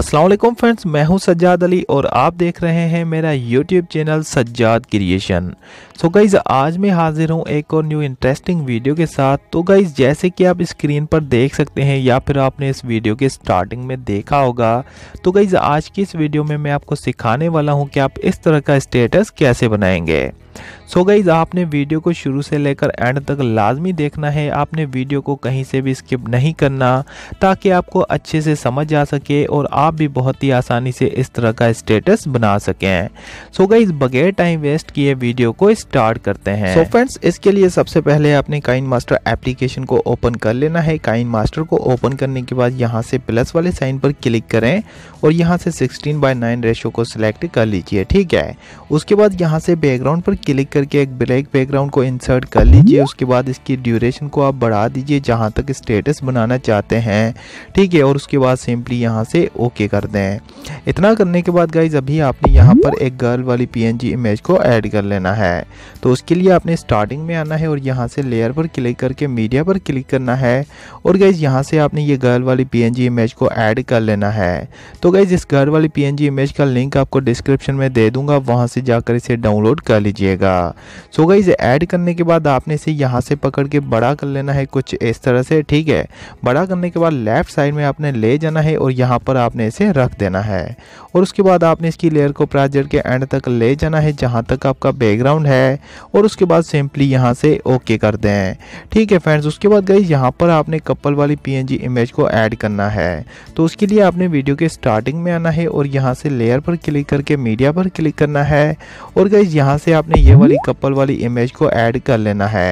Aslam friends मैं हूं सज्जाद अली और आप देख रहे हैं मेरा YouTube channel Sajjad creation so guys आज मैं हाजिर हूँ एक और न्यू इंटरेस्टिंग वीडियो के साथ तो गाइज जैसे कि आप स्क्रीन पर देख सकते हैं या फिर आपने इस वीडियो के स्टार्टिंग में देखा होगा तो गाइज आज की इस वीडियो में मैं आपको सिखाने वाला हूँ कि आप इस तरह का स्टेटस कैसे बनाएंगे सो so गाइज आपने वीडियो को शुरू से लेकर एंड तक लाजमी देखना है आपने वीडियो को कहीं से भी स्किप नहीं करना ताकि आपको अच्छे से समझ आ सके और आप भी बहुत ही आसानी से इस तरह का स्टेटस बना सकें सो गाइज बगैर टाइम वेस्ट किए वीडियो को स्टार्ट करते हैं सो so फ्रेंड्स इसके लिए सबसे पहले आपने काइन मास्टर एप्लीकेशन को ओपन कर लेना है काइन मास्टर को ओपन करने के बाद यहाँ से प्लस वाले साइन पर क्लिक करें और यहाँ से 16 बाय 9 रेशो को सिलेक्ट कर लीजिए ठीक है उसके बाद यहाँ से बैकग्राउंड पर क्लिक करके एक ब्लैक बैकग्राउंड को इंसर्ट कर लीजिए उसके बाद इसकी ड्यूरेशन को आप बढ़ा दीजिए जहाँ तक स्टेटस बनाना चाहते हैं ठीक है और उसके बाद सिंपली यहाँ से ओके कर दें इतना करने के बाद गाइज अभी आपने यहाँ पर एक गर्ल वाली पी इमेज को ऐड कर लेना है तो उसके लिए आपने स्टार्टिंग में आना है और यहाँ से लेयर पर क्लिक करके मीडिया पर क्लिक करना है और गाइज यहाँ से आपने ये गर्ल वाली पी इमेज को ऐड कर लेना है तो गाइज इस गर्ल वाली पी इमेज का लिंक आपको डिस्क्रिप्शन में दे दूंगा वहाँ से जाकर इसे डाउनलोड कर लीजिएगा सो गाइज ऐड करने के बाद आपने इसे यहाँ से पकड़ के बड़ा कर लेना है कुछ इस तरह से ठीक है बड़ा करने के बाद लेफ्ट साइड में आपने ले जाना है और यहाँ पर आपने इसे रख देना है और उसके बाद आपने इसकी लेयर को प्रोजेक्ट के एंड तक ले जाना है जहाँ तक आपका बैकग्राउंड है है और उसके बाद सिंपली यहाँ से ओके कर दें ठीक है फ्रेंड्स उसके बाद गई यहाँ पर आपने कपल वाली पी इमेज को ऐड करना है तो उसके लिए आपने वीडियो के स्टार्टिंग में आना है और यहाँ से लेयर पर क्लिक करके मीडिया पर क्लिक करना है और गई यहाँ से आपने ये वाली कपल वाली इमेज को ऐड कर लेना है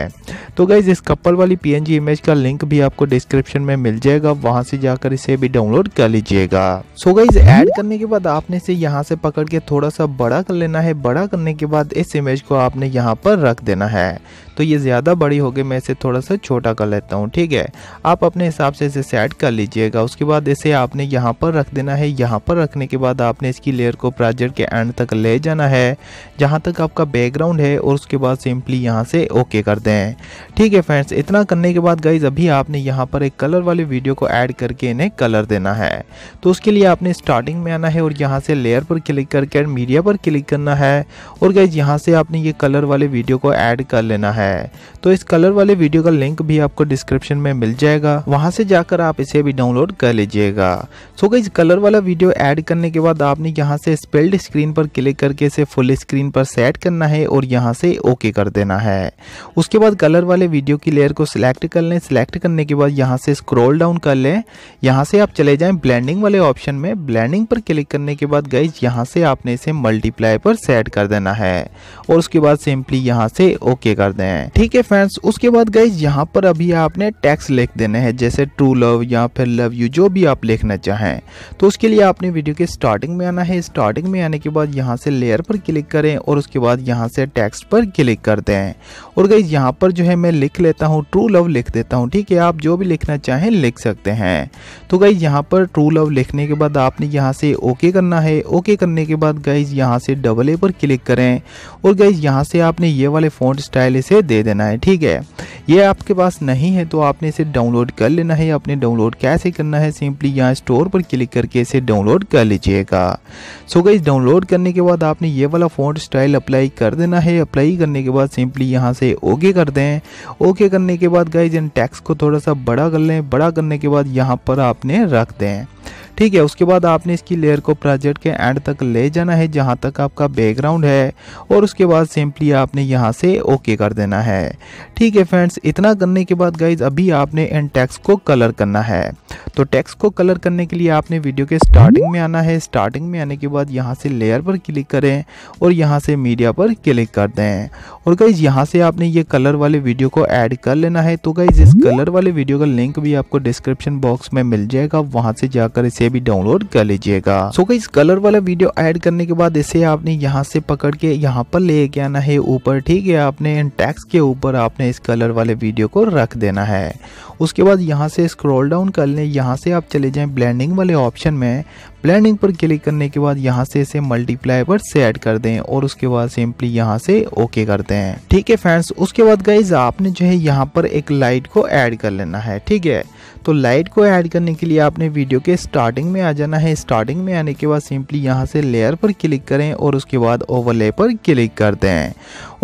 तो गई इस कपल वाली पी इमेज का लिंक भी आपको डिस्क्रिप्शन में मिल जाएगा वहाँ से जाकर इसे भी डाउनलोड कर लीजिएगा सो गई ऐड करने के बाद आपने इसे यहाँ से पकड़ के थोड़ा सा बड़ा कर लेना है बड़ा करने के बाद इस इमेज को आपने आपने यहाँ पर रख देना है तो ये ज़्यादा बड़ी होगी मैं इसे थोड़ा सा छोटा कर लेता हूँ ठीक है आप अपने हिसाब से इसे सेट कर लीजिएगा उसके बाद इसे आपने यहाँ पर रख देना है यहाँ पर रखने के बाद आपने इसकी लेयर को प्राजेक्ट के एंड तक ले जाना है जहाँ तक आपका बैकग्राउंड है और उसके बाद सिंपली यहाँ से ओके कर दें ठीक है फ्रेंड्स इतना करने के बाद गाइज अभी आपने यहाँ पर एक कलर वाले वीडियो को ऐड करके इन्हें कलर देना है तो उसके लिए आपने स्टार्टिंग में आना है और यहाँ से लेयर पर क्लिक करके मीडिया पर क्लिक करना है और गाइज यहाँ से आपने ये कलर वाले वीडियो को ऐड कर लेना है है तो इस कलर वाले वीडियो का लिंक भी आपको डिस्क्रिप्शन में मिल जाएगा वहां से जाकर आप इसे भी डाउनलोड कर लीजिएगा सो गई कलर वाला वीडियो ऐड करने के बाद आपने यहाँ से स्पेल्ड स्क्रीन पर क्लिक करके इसे फुल स्क्रीन पर सेट करना है और यहाँ से ओके कर देना है उसके बाद कलर वाले वीडियो की लेयर को सिलेक्ट कर लें सिलेक्ट करने के बाद यहाँ से स्क्रॉल डाउन कर लें यहाँ से आप चले जाएं ब्लेंडिंग वाले ऑप्शन में ब्लेंडिंग पर क्लिक करने के बाद गई यहाँ से आपने इसे मल्टीप्लाई पर सेट कर देना है और उसके बाद सिंपली यहाँ से ओके कर दें हैं ठीक है फ्रेंड्स उसके बाद गई यहाँ पर अभी आपने टैक्स लिख देने हैं जैसे ट्रू लव या फिर लव यू जो भी आप लिखना चाहें तो उसके लिए आपने वीडियो के स्टार्टिंग में आना है स्टार्टिंग में आने के बाद यहाँ से लेयर पर क्लिक करें और उसके बाद यहाँ से टेक्स्ट पर क्लिक कर हैं और गई यहाँ पर जो है मैं लिख लेता हूँ ट्रू लव लिख देता हूँ ठीक है आप जो भी लिखना चाहें लिख सकते हैं तो गई यहाँ पर ट्रू लव लिखने के बाद आपने यहाँ से ओके करना है ओके करने के बाद गई यहाँ से डबल ए पर क्लिक करें और गई यहाँ से आपने ये वाले फोन स्टाइल इसे दे देना है ठीक है ये आपके पास नहीं है तो आपने इसे डाउनलोड कर लेना है आपने डाउनलोड कैसे करना है सिंपली यहाँ स्टोर पर क्लिक करके इसे डाउनलोड कर लीजिएगा सो गई डाउनलोड करने के बाद आपने ये वाला फ़ॉन्ट स्टाइल अप्लाई कर देना है अप्लाई करने के बाद सिंपली यहाँ से ओके कर दें ओके करने के बाद गाइज इन टैक्स को थोड़ा सा बड़ा कर लें बड़ा करने के बाद यहाँ पर आपने रख दें ठीक है उसके बाद आपने इसकी लेयर को प्रोजेक्ट के एंड तक ले जाना है जहाँ तक आपका बैकग्राउंड है और उसके बाद सिंपली आपने यहाँ से ओके कर देना है ठीक है फ्रेंड्स इतना करने के बाद गाइज अभी आपने इन टैक्स को कलर करना है तो टैक्स को कलर करने के लिए आपने वीडियो के स्टार्टिंग में आना है स्टार्टिंग में आने के बाद यहाँ से लेयर पर क्लिक करें और यहाँ से मीडिया पर क्लिक कर दें और गाइज यहाँ से आपने ये कलर वाले वीडियो को ऐड कर लेना है तो गाइज इस कलर वाले वीडियो का लिंक भी आपको डिस्क्रिप्शन बॉक्स में मिल जाएगा वहाँ से जाकर इसे इसे भी डाउनलोड कर लीजिएगा सो इस कलर वाला वीडियो ऐड करने के बाद इसे आपने यहाँ से पकड़ के यहाँ पर ले के आना है ऊपर ठीक है आपने टैक्स के ऊपर आपने इस कलर वाले वीडियो को रख देना है उसके बाद यहाँ से स्क्रॉल डाउन कर लें यहाँ से आप चले जाएं ब्लेंडिंग वाले ऑप्शन में ब्लेंडिंग पर क्लिक करने के बाद यहाँ से इसे मल्टीप्लाई पर सेट कर दें और उसके बाद सिंपली यहाँ से ओके कर दें ठीक है फ्रेंड्स उसके बाद गाइज आपने जो है यहाँ पर एक लाइट को ऐड कर लेना है ठीक है तो लाइट को ऐड करने के लिए आपने वीडियो के स्टार्ट स्टार्टिंग में आ जाना है स्टार्टिंग में आने के बाद सिंपली यहाँ से लेयर पर क्लिक करें और उसके बाद ओवरले पर क्लिक कर दें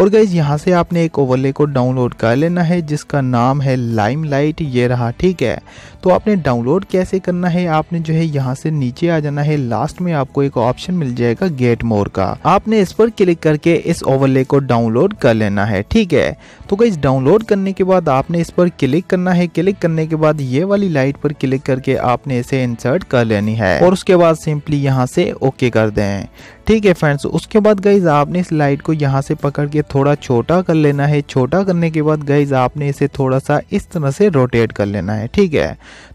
और गाइज यहाँ से आपने एक ओवरले को डाउनलोड कर लेना है जिसका नाम है लाइम लाइट ये रहा ठीक है तो आपने डाउनलोड कैसे करना है आपने जो है यहाँ से नीचे आ जाना है लास्ट में आपको एक ऑप्शन मिल जाएगा गेट मोर का आपने इस पर क्लिक करके इस ओवरले को डाउनलोड कर लेना है ठीक है तो गाइज डाउनलोड करने के बाद आपने इस पर क्लिक करना है क्लिक करने के बाद ये वाली लाइट पर क्लिक करके आपने इसे इंसर्ट कर लेनी है और उसके बाद सिंपली यहाँ से ओके कर दें ठीक है फ्रेंड्स उसके बाद गाइज आपने इस लाइट को यहाँ से पकड़ के थोड़ा छोटा कर लेना है छोटा करने के बाद गाइज आपने इसे थोड़ा सा इस तरह से रोटेट कर लेना है ठीक है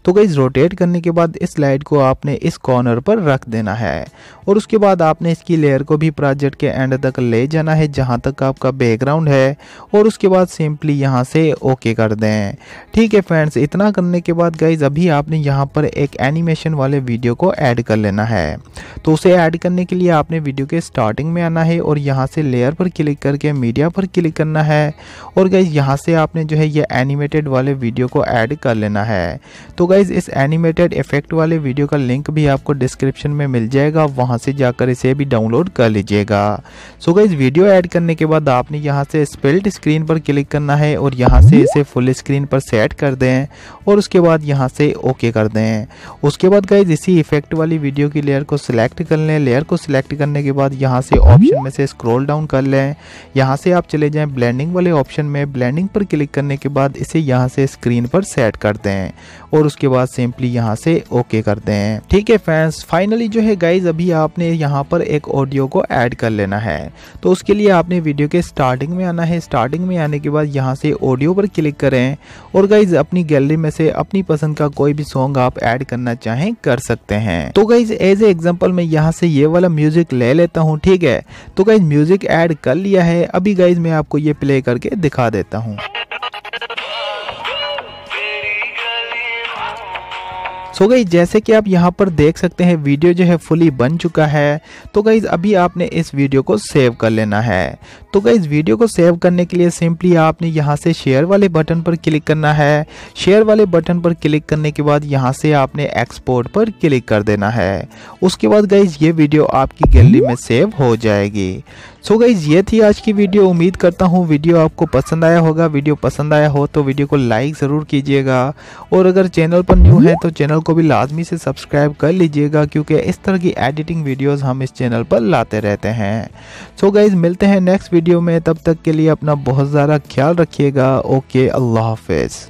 तो गाइज रोटेट करने के बाद इस लाइट को आपने इस कॉर्नर पर रख देना है और उसके बाद आपने इसकी लेयर को भी प्रोजेक्ट के एंड तक ले जाना है जहाँ तक आपका बैकग्राउंड है और उसके बाद सिंपली यहाँ से ओके कर दें ठीक है फ्रेंड्स इतना करने के बाद गाइज अभी आपने यहाँ पर एक एनिमेशन वाले वीडियो को ऐड कर लेना है तो उसे ऐड करने के लिए आपने वीडियो के स्टार्टिंग में आना है और यहाँ से लेयर पर क्लिक करके मीडिया पर क्लिक करना है और गाइज यहाँ से आपने जो है ये एनिमेटेड वाले वीडियो को ऐड कर लेना है तो गाइज इस एनिमेटेड इफेक्ट वाले वीडियो का लिंक भी आपको डिस्क्रिप्शन में मिल जाएगा वहाँ से जाकर इसे भी डाउनलोड कर लीजिएगा सो गाइज वीडियो ऐड करने के बाद आपने यहाँ से स्पेल्ट स्क्रीन पर क्लिक करना है और यहाँ से इसे फुल स्क्रीन पर सेट कर दें और उसके बाद यहाँ से ओके कर दें उसके बाद गाइज इसी इफेक्ट वाली वीडियो की लेयर को सिलेक्ट कर लें लेयर को सिलेक्ट कर करने के बाद यहाँ से ऑप्शन में से स्क्रॉल डाउन कर लें यहाँ से आप चले जाएं ब्लेंडिंग वाले ऑप्शन में ब्लेंडिंग पर क्लिक करने के बाद इसे यहाँ से स्क्रीन पर सेट कर दें और उसके बाद सिंपली यहाँ से ओके कर दें ठीक है फैंस फाइनली जो है गाइज अभी आपने यहाँ पर एक ऑडियो को ऐड कर लेना है तो उसके लिए आपने वीडियो के स्टार्टिंग में आना है स्टार्टिंग में आने के बाद यहाँ से ऑडियो पर क्लिक करें और गाइज अपनी गैलरी में से अपनी पसंद का कोई भी सॉन्ग आप ऐड करना चाहें कर सकते हैं तो गाइज एज ए एग्जाम्पल मैं यहाँ से ये वाला म्यूजिक ले लेता हूँ ठीक है तो गाइज म्यूज़िक ऐड कर लिया है अभी गाइज मैं आपको ये प्ले करके दिखा देता हूँ सो so गई जैसे कि आप यहाँ पर देख सकते हैं वीडियो जो है फुली बन चुका है तो गई अभी आपने इस वीडियो को सेव कर लेना है तो गई वीडियो को सेव करने के लिए सिंपली आपने यहाँ से शेयर वाले बटन पर क्लिक करना है शेयर वाले बटन पर क्लिक करने के बाद यहाँ से आपने एक्सपोर्ट पर क्लिक कर देना है उसके बाद गई ये वीडियो आपकी गैलरी में सेव हो जाएगी सो so गाइज ये थी आज की वीडियो उम्मीद करता हूँ वीडियो आपको पसंद आया होगा वीडियो पसंद आया हो तो वीडियो को लाइक ज़रूर कीजिएगा और अगर चैनल पर न्यू है तो चैनल को भी लाजमी से सब्सक्राइब कर लीजिएगा क्योंकि इस तरह की एडिटिंग वीडियोस हम इस चैनल पर लाते रहते हैं सो so गाइज मिलते हैं नेक्स्ट वीडियो में तब तक के लिए अपना बहुत ज़्यादा ख्याल रखिएगा ओके अल्लाह हाफिज़